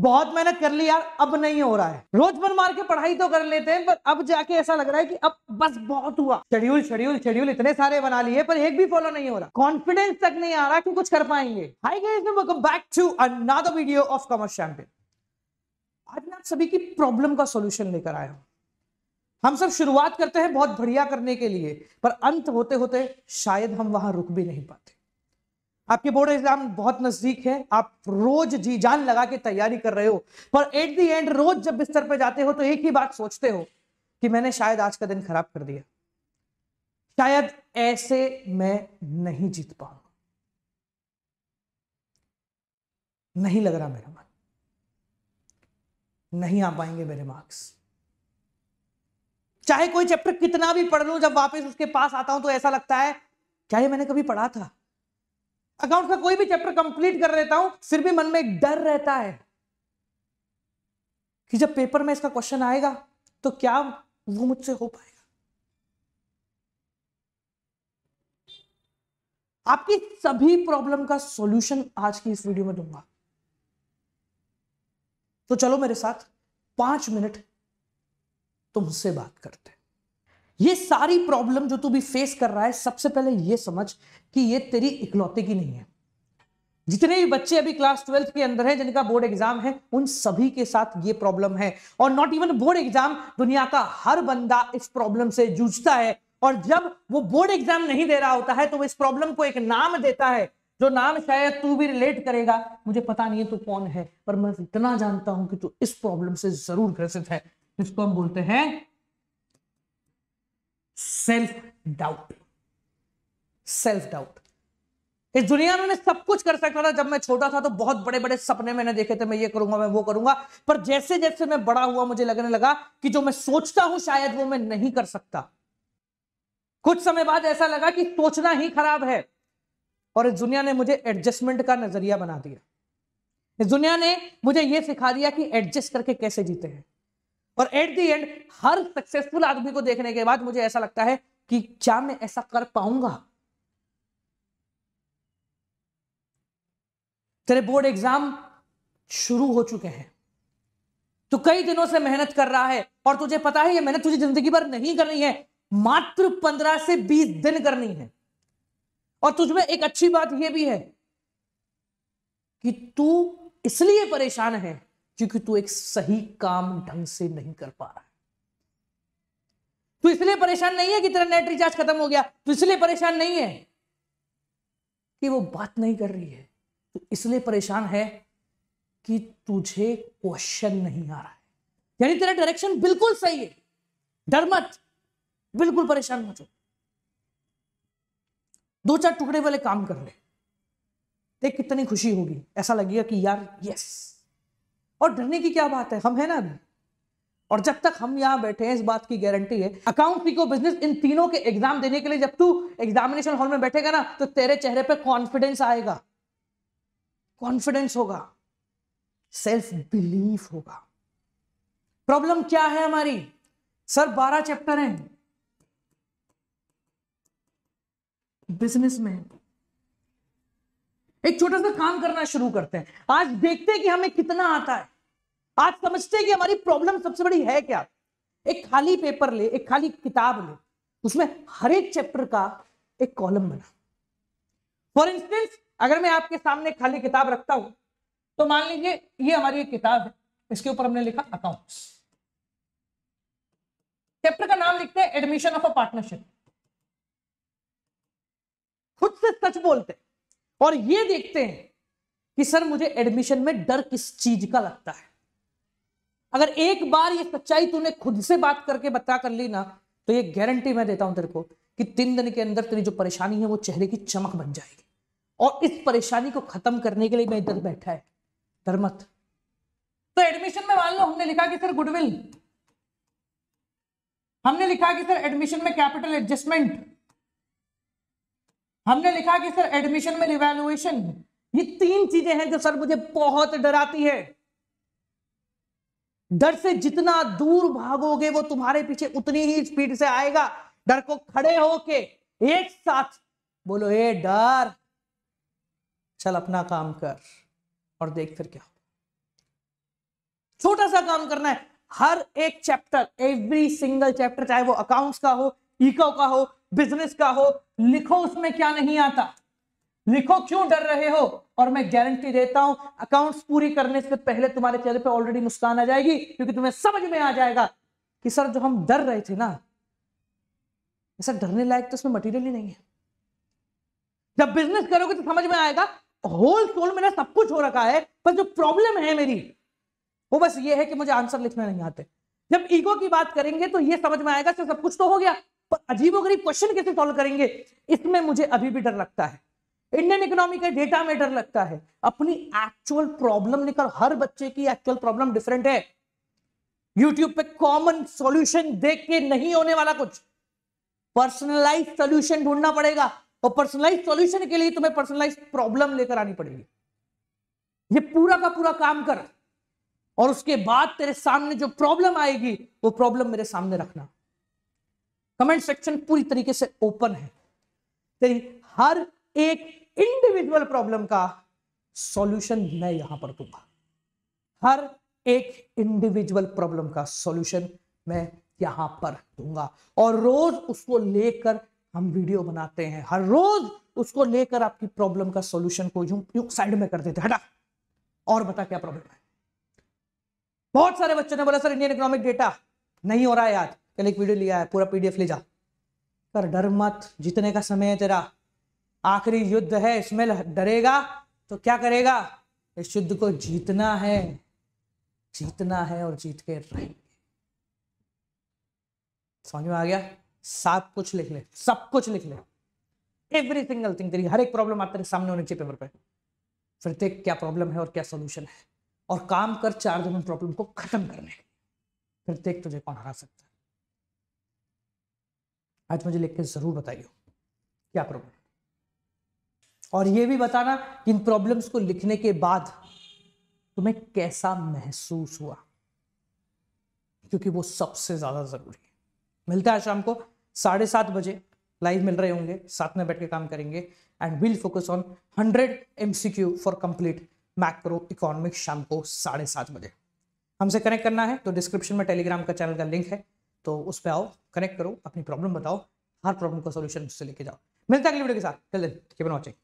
बहुत मेहनत कर ली यार अब नहीं हो रहा है रोज बन मार के पढ़ाई तो कर लेते हैं पर अब जाके ऐसा लग रहा है कि अब बस बहुत हुआ शेड्यूल शेड्यूल शेड्यूल इतने सारे बना लिए पर एक भी फॉलो नहीं हो रहा कॉन्फिडेंस तक नहीं आ रहा कि कुछ कर पाएंगे hi guys welcome back to another video of Commerce Champion आज मैं आप सभी की प्रॉब्लम का सोल्यूशन लेकर आया हूं हम सब शुरुआत करते हैं बहुत बढ़िया करने के लिए पर अंत होते होते शायद हम वहां रुक भी नहीं पाते आपके बोर्ड एग्जाम बहुत नजदीक है आप रोज जी जान लगा के तैयारी कर रहे हो पर एट दी एंड रोज जब बिस्तर पर जाते हो तो एक ही बात सोचते हो कि मैंने शायद आज का दिन खराब कर दिया शायद ऐसे मैं नहीं जीत पाऊंगा नहीं लग रहा मेरा मन नहीं आ पाएंगे मेरे मार्क्स चाहे कोई चैप्टर कितना भी पढ़ लू जब वापस उसके पास आता हूं तो ऐसा लगता है क्या ये मैंने कभी पढ़ा था अकाउंट का कोई भी चैप्टर कंप्लीट कर लेता हूं फिर भी मन में एक डर रहता है कि जब पेपर में इसका क्वेश्चन आएगा तो क्या वो मुझसे हो पाएगा आपकी सभी प्रॉब्लम का सॉल्यूशन आज की इस वीडियो में दूंगा तो चलो मेरे साथ पांच मिनट तुमसे बात करते ये सारी प्रॉब्लम जो तू भी फेस कर रहा है सबसे पहले ये समझ कि ये तेरी इकलौते की नहीं है जितने भी बच्चे अभी क्लास ट्वेल्थ के अंदर हैं जिनका बोर्ड एग्जाम है उन सभी के साथ ये प्रॉब्लम है और नॉट इवन बोर्ड एग्जाम दुनिया का हर बंदा इस प्रॉब्लम से जूझता है और जब वो बोर्ड एग्जाम नहीं दे रहा होता है तो वो इस प्रॉब्लम को एक नाम देता है जो नाम शायद तू भी रिलेट करेगा मुझे पता नहीं है तू कौन है पर मैं इतना जानता हूं कि तू इस प्रॉब्लम से जरूर ग्रसित है जिसको हम बोलते हैं सेल्फ डाउट सेल्फ डाउट इस दुनिया में मैं सब कुछ कर सकता था जब मैं छोटा था तो बहुत बड़े बड़े सपने मैंने देखे थे मैं ये करूंगा मैं वो करूंगा पर जैसे जैसे मैं बड़ा हुआ मुझे लगने लगा कि जो मैं सोचता हूं शायद वो मैं नहीं कर सकता कुछ समय बाद ऐसा लगा कि सोचना ही खराब है और इस दुनिया ने मुझे एडजस्टमेंट का नजरिया बना दिया इस दुनिया ने मुझे यह सिखा दिया कि एडजस्ट करके कैसे जीते हैं और एट दी एंड हर सक्सेसफुल आदमी को देखने के बाद मुझे ऐसा लगता है कि क्या मैं ऐसा कर पाऊंगा तेरे बोर्ड एग्जाम शुरू हो चुके हैं तो कई दिनों से मेहनत कर रहा है और तुझे पता है ये मेहनत तुझे जिंदगी भर नहीं करनी है मात्र पंद्रह से बीस दिन करनी है और तुझमें एक अच्छी बात यह भी है कि तू इसलिए परेशान है क्योंकि तू एक सही काम ढंग से नहीं कर पा रहा है तू इसलिए परेशान नहीं है कि तेरा नेट रिचार्ज खत्म हो गया तू इसलिए परेशान नहीं है कि वो बात नहीं कर रही है तू इसलिए परेशान है कि तुझे क्वेश्चन नहीं आ रहा है यानी तेरा डायरेक्शन बिल्कुल सही है डर मत बिल्कुल परेशान मत हो दो चार टुकड़े वाले काम कर ले देख कितनी खुशी होगी ऐसा लगेगा कि यार यस और डरने की क्या बात है हम है ना अभी और जब तक हम यहां बैठे हैं इस बात की गारंटी है अकाउंट को बिजनेस इन तीनों के एग्जाम देने के लिए जब तू एग्जामिनेशन हॉल में बैठेगा ना तो तेरे चेहरे पर कॉन्फिडेंस आएगा कॉन्फिडेंस होगा सेल्फ बिलीफ होगा प्रॉब्लम क्या है हमारी सर बारह चैप्टर हैं बिजनेस में एक छोटा सा काम करना शुरू करते हैं आज देखते हैं कि हमें कितना आता है आज समझते हैं कि हमारी प्रॉब्लम सबसे बड़ी है क्या एक खाली पेपर ले एक खाली किताब ले उसमें हर एक चैप्टर का एक कॉलम बना फॉर इंस्टेंस अगर मैं आपके सामने खाली किताब रखता हूं तो मान लीजिए ये हमारी एक किताब है इसके ऊपर हमने लिखा अकाउंट्स चैप्टर का नाम लिखते हैं एडमिशन ऑफ अ पार्टनरशिप खुद से सच बोलते हैं और ये देखते हैं कि सर मुझे एडमिशन में डर किस चीज का लगता है अगर एक बार ये सच्चाई तूने खुद से बात करके बता कर ली ना तो ये गारंटी मैं देता हूं तेरे को कि तीन दिन के अंदर तेरी जो परेशानी है वो चेहरे की चमक बन जाएगी और इस परेशानी को खत्म करने के लिए मैं इधर बैठा है डर मत तो एडमिशन में मान लो हमने लिखा कि सर गुडविल हमने लिखा कि सर एडमिशन में कैपिटल एडजस्टमेंट हमने लिखा कि सर एडमिशन में रिवेल्युएशन ये तीन चीजें हैं जो सर मुझे बहुत डराती है डर से जितना दूर भागोगे वो तुम्हारे पीछे उतनी ही स्पीड से आएगा डर को खड़े होके एक साथ बोलो ए डर चल अपना काम कर और देख फिर क्या छोटा सा काम करना है हर एक चैप्टर एवरी सिंगल चैप्टर चाहे वो अकाउंट्स का हो इको का हो बिजनेस का हो लिखो उसमें क्या नहीं आता लिखो क्यों डर रहे हो और मैं गारंटी देता हूं अकाउंट्स पूरी करने से पहले तुम्हारे चेहरे पे ऑलरेडी मुस्कान आ जाएगी क्योंकि तुम्हें समझ में आ जाएगा कि सर जो हम डर रहे थे ना ऐसा डरने लायक तो उसमें मटेरियल ही नहीं है जब बिजनेस करोगे तो समझ में आएगा होल सोल में सब कुछ हो रखा है पर जो प्रॉब्लम है मेरी वो बस ये है कि मुझे आंसर लिखना नहीं आते जब ईगो की बात करेंगे तो ये समझ में आएगा सब कुछ तो हो गया पर अजीबोगरीब क्वेश्चन कैसे सॉल्व करेंगे इसमें मुझे अभी भी डर लगता है इंडियन इकोनॉमी के डेटा में डर लगता है अपनी एक्चुअल प्रॉब्लम लेकर हर बच्चे की एक्चुअल प्रॉब्लम डिफरेंट है यूट्यूब पे कॉमन सॉल्यूशन देख के नहीं होने वाला कुछ पर्सनलाइज सॉल्यूशन ढूंढना पड़ेगा और पर्सनलाइज सॉल्यूशन के लिए तुम्हें पर्सनलाइज प्रॉब्लम लेकर आनी पड़ेगी ये पूरा का पूरा काम कर और उसके बाद तेरे सामने जो प्रॉब्लम आएगी वो प्रॉब्लम मेरे सामने रखना कमेंट सेक्शन पूरी तरीके से ओपन है तेरी हर एक इंडिविजुअल प्रॉब्लम का सॉल्यूशन मैं यहां पर दूंगा हर एक इंडिविजुअल प्रॉब्लम का सॉल्यूशन मैं यहां पर दूंगा और रोज उसको लेकर हम वीडियो बनाते हैं हर रोज उसको लेकर आपकी प्रॉब्लम का सॉल्यूशन को यूं साइड में कर देते हटा और बता क्या प्रॉब्लम है बहुत सारे बच्चों ने बोला सर इंडियन इकोनॉमिक डेटा नहीं हो रहा है याद कल एक वीडियो लिया है पूरा पीडीएफ ले जा पर डर मत जीतने का समय है तेरा आखिरी युद्ध है इसमें डरेगा तो क्या करेगा इस युद्ध को जीतना है जीतना है और जीत के रहेंगे समझ में आ गया सब कुछ लिख ले सब कुछ लिख ले एवरी सिंगल थिंग तेरी हर एक प्रॉब्लम आप तेरे सामने होनी चाहिए पेपर पे फिर देख क्या प्रॉब्लम है और क्या सोल्यूशन है और काम कर चार दिन प्रॉब्लम को खत्म करने फिर देख तुझे कौन हरा सकता आज मुझे लिख के ज़रूर बताइए क्या प्रॉब्लम और ये भी बताना कि इन प्रॉब्लम्स को लिखने के बाद तुम्हें कैसा महसूस हुआ क्योंकि वो सबसे ज़्यादा ज़रूरी है मिलता है शाम को साढ़े सात बजे लाइव मिल रहे होंगे साथ में बैठ के काम करेंगे and will focus on hundred M C Q for complete macro economic शाम को साढ़े सात बजे हमसे कनेक्ट करना है तो डिस्क्रिप्शन में टेलीग्राम का चैनल का लिंक है तो उस पर आओ कनेक्ट करो अपनी प्रॉब्लम बताओ हर प्रॉब्लम का सोल्यूशन उससे लेके जाओ मिलता है अगली वीडियो के साथ टिल देन वॉचिंग